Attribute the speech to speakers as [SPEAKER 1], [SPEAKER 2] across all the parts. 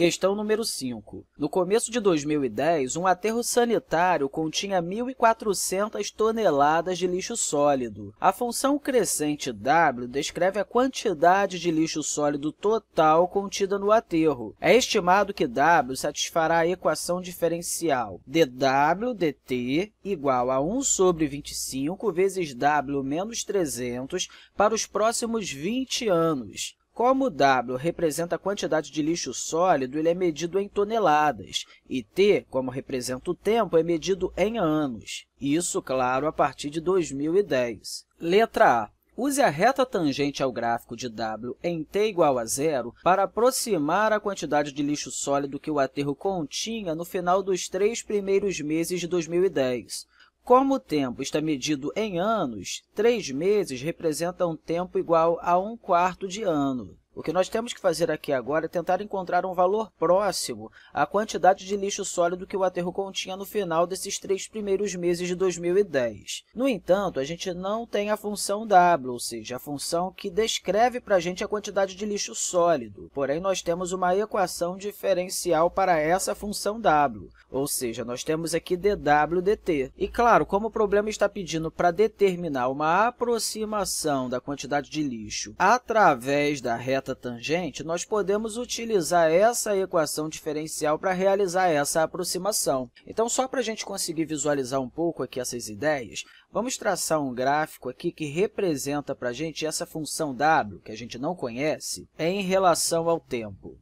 [SPEAKER 1] Questão número 5. No começo de 2010, um aterro sanitário continha 1.400 toneladas de lixo sólido. A função crescente W descreve a quantidade de lixo sólido total contida no aterro. É estimado que W satisfará a equação diferencial dW dt igual a 1 sobre 25 vezes W menos 300 para os próximos 20 anos. Como W representa a quantidade de lixo sólido, ele é medido em toneladas, e T, como representa o tempo, é medido em anos. Isso, claro, a partir de 2010. Letra A. Use a reta tangente ao gráfico de W em t igual a zero para aproximar a quantidade de lixo sólido que o aterro continha no final dos três primeiros meses de 2010. Como o tempo está medido em anos, três meses representam um tempo igual a um quarto de ano. O que nós temos que fazer aqui agora é tentar encontrar um valor próximo à quantidade de lixo sólido que o aterro continha no final desses três primeiros meses de 2010. No entanto, a gente não tem a função W, ou seja, a função que descreve para a gente a quantidade de lixo sólido. Porém, nós temos uma equação diferencial para essa função W, ou seja, nós temos aqui dW dt. E, claro, como o problema está pedindo para determinar uma aproximação da quantidade de lixo através da reta reta tangente, nós podemos utilizar essa equação diferencial para realizar essa aproximação. Então, só para a gente conseguir visualizar um pouco aqui essas ideias, vamos traçar um gráfico aqui que representa para a gente essa função w, que a gente não conhece, em relação ao tempo.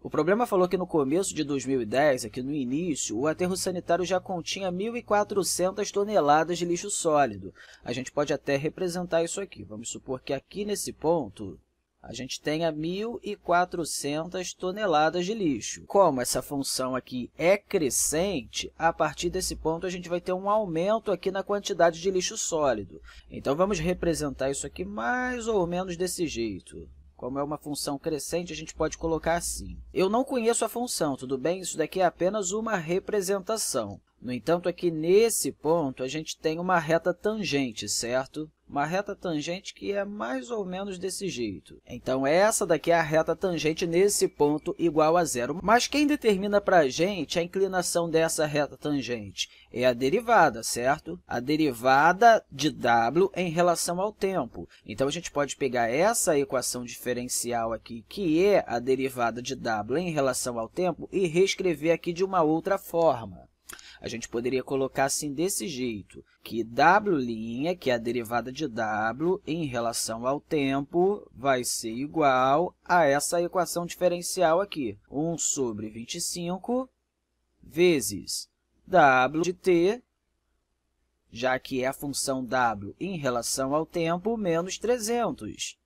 [SPEAKER 1] O problema falou que no começo de 2010, aqui no início, o aterro sanitário já continha 1.400 toneladas de lixo sólido. A gente pode até representar isso aqui. Vamos supor que aqui nesse ponto a gente tenha 1.400 toneladas de lixo. Como essa função aqui é crescente, a partir desse ponto a gente vai ter um aumento aqui na quantidade de lixo sólido. Então, vamos representar isso aqui mais ou menos desse jeito. Como é uma função crescente, a gente pode colocar assim. Eu não conheço a função, tudo bem? Isso daqui é apenas uma representação. No entanto, aqui nesse ponto, a gente tem uma reta tangente, certo? uma reta tangente que é mais ou menos desse jeito. Então, essa daqui é a reta tangente nesse ponto igual a zero. Mas quem determina para a gente a inclinação dessa reta tangente? É a derivada, certo? A derivada de w em relação ao tempo. Então, a gente pode pegar essa equação diferencial aqui, que é a derivada de w em relação ao tempo, e reescrever aqui de uma outra forma. A gente poderia colocar assim desse jeito, que W', que é a derivada de W em relação ao tempo, vai ser igual a essa equação diferencial aqui, 1 sobre 25 vezes W de t, já que é a função W em relação ao tempo, menos 300.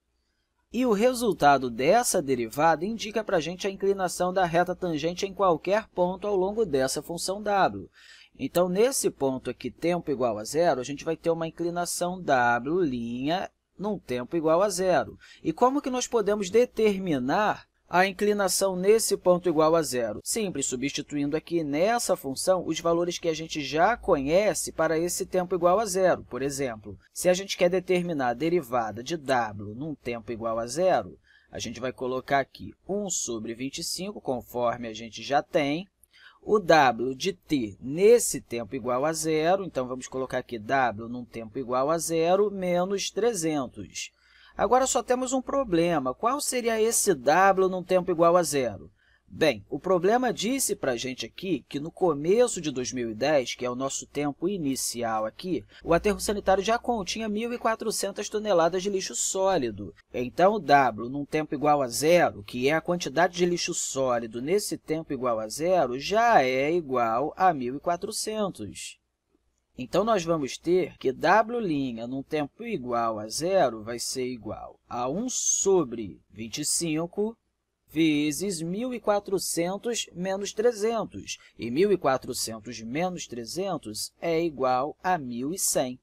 [SPEAKER 1] E o resultado dessa derivada indica para a gente a inclinação da reta tangente em qualquer ponto ao longo dessa função w. Então, nesse ponto aqui, tempo igual a zero, a gente vai ter uma inclinação w' num tempo igual a zero. E como que nós podemos determinar a inclinação nesse ponto igual a zero. Simples, substituindo aqui nessa função os valores que a gente já conhece para esse tempo igual a zero. Por exemplo, se a gente quer determinar a derivada de w num tempo igual a zero, a gente vai colocar aqui 1 sobre 25, conforme a gente já tem, o w de t nesse tempo igual a zero, então vamos colocar aqui w num tempo igual a zero, menos 300. Agora só temos um problema. Qual seria esse w num tempo igual a zero? Bem, o problema disse para a gente aqui que no começo de 2010, que é o nosso tempo inicial aqui, o aterro sanitário já continha 1.400 toneladas de lixo sólido. Então, W, num tempo igual a zero, que é a quantidade de lixo sólido nesse tempo igual a zero, já é igual a 1.400. Então, nós vamos ter que W' num tempo igual a zero vai ser igual a 1 sobre 25 vezes 1.400 menos 300. E 1.400 menos 300 é igual a 1.100.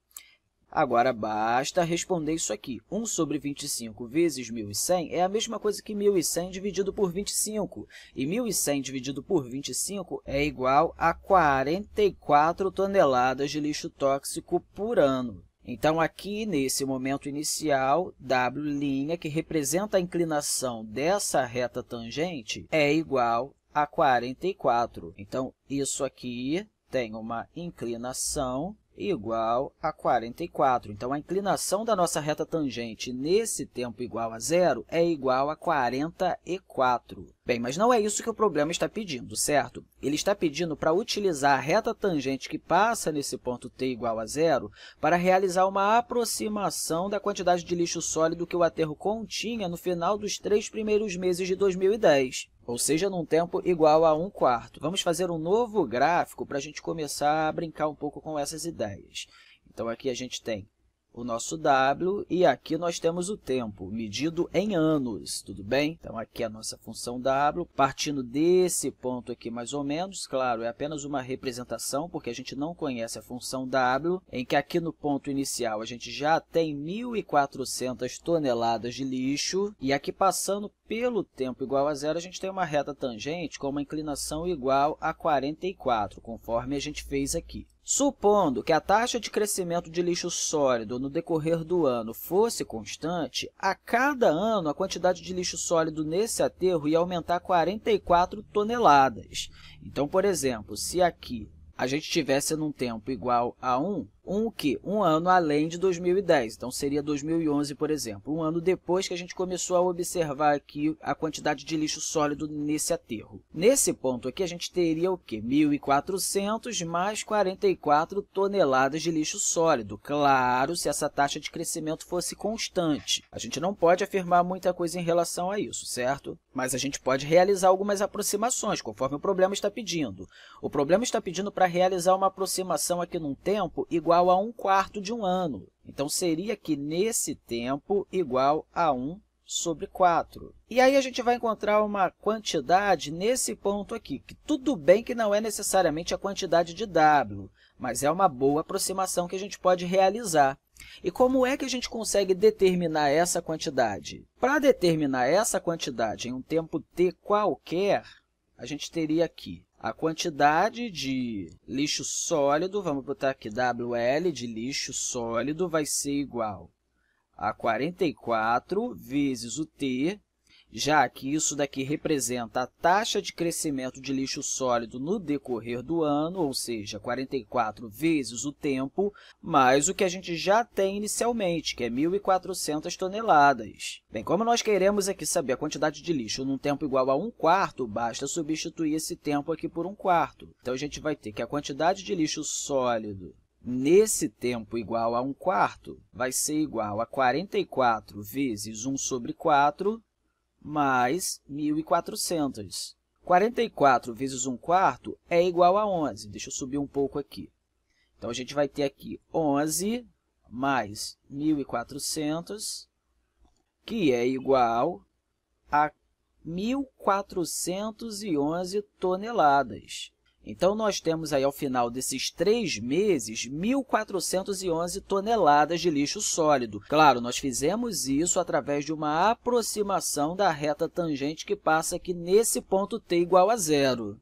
[SPEAKER 1] Agora basta responder isso aqui. 1 sobre 25 vezes 1.100 é a mesma coisa que 1.100 dividido por 25. E 1.100 dividido por 25 é igual a 44 toneladas de lixo tóxico por ano. Então, aqui, nesse momento inicial, W', que representa a inclinação dessa reta tangente, é igual a 44. Então, isso aqui tem uma inclinação igual a 44. Então, a inclinação da nossa reta tangente nesse tempo igual a zero é igual a 44. Bem, mas não é isso que o problema está pedindo, certo? Ele está pedindo para utilizar a reta tangente que passa nesse ponto t igual a zero para realizar uma aproximação da quantidade de lixo sólido que o aterro continha no final dos três primeiros meses de 2010 ou seja, num tempo igual a 1 quarto. Vamos fazer um novo gráfico para a gente começar a brincar um pouco com essas ideias. Então, aqui a gente tem o nosso W, e aqui nós temos o tempo, medido em anos, tudo bem? Então, aqui é a nossa função W, partindo desse ponto aqui mais ou menos, claro, é apenas uma representação, porque a gente não conhece a função W, em que aqui no ponto inicial a gente já tem 1.400 toneladas de lixo, e aqui passando pelo tempo igual a zero, a gente tem uma reta tangente com uma inclinação igual a 44, conforme a gente fez aqui. Supondo que a taxa de crescimento de lixo sólido no decorrer do ano fosse constante, a cada ano a quantidade de lixo sólido nesse aterro ia aumentar 44 toneladas. Então, por exemplo, se aqui a gente tivesse num tempo igual a 1, um que um ano além de 2010, então seria 2011, por exemplo, um ano depois que a gente começou a observar aqui a quantidade de lixo sólido nesse aterro. Nesse ponto aqui a gente teria o que? 1.400 mais 44 toneladas de lixo sólido. Claro, se essa taxa de crescimento fosse constante. A gente não pode afirmar muita coisa em relação a isso, certo? Mas a gente pode realizar algumas aproximações, conforme o problema está pedindo. O problema está pedindo para realizar uma aproximação aqui num tempo igual igual a 1 quarto de um ano. Então, seria que nesse tempo igual a 1 sobre 4. E aí a gente vai encontrar uma quantidade nesse ponto aqui, que tudo bem que não é necessariamente a quantidade de W, mas é uma boa aproximação que a gente pode realizar. E como é que a gente consegue determinar essa quantidade? Para determinar essa quantidade em um tempo t qualquer, a gente teria aqui a quantidade de lixo sólido, vamos botar aqui WL de lixo sólido, vai ser igual a 44 vezes o T já que isso daqui representa a taxa de crescimento de lixo sólido no decorrer do ano, ou seja, 44 vezes o tempo, mais o que a gente já tem inicialmente, que é 1.400 toneladas. Bem, como nós queremos aqui saber a quantidade de lixo num tempo igual a 1 quarto, basta substituir esse tempo aqui por 1 quarto. Então, a gente vai ter que a quantidade de lixo sólido nesse tempo igual a 1 quarto, vai ser igual a 44 vezes 1 sobre 4, mais 1.400. 44 vezes 1 quarto é igual a 11. Deixa eu subir um pouco aqui. Então, a gente vai ter aqui 11 mais 1.400, que é igual a 1.411 toneladas. Então, nós temos aí, ao final desses três meses, 1.411 toneladas de lixo sólido. Claro, nós fizemos isso através de uma aproximação da reta tangente que passa aqui nesse ponto t igual a zero.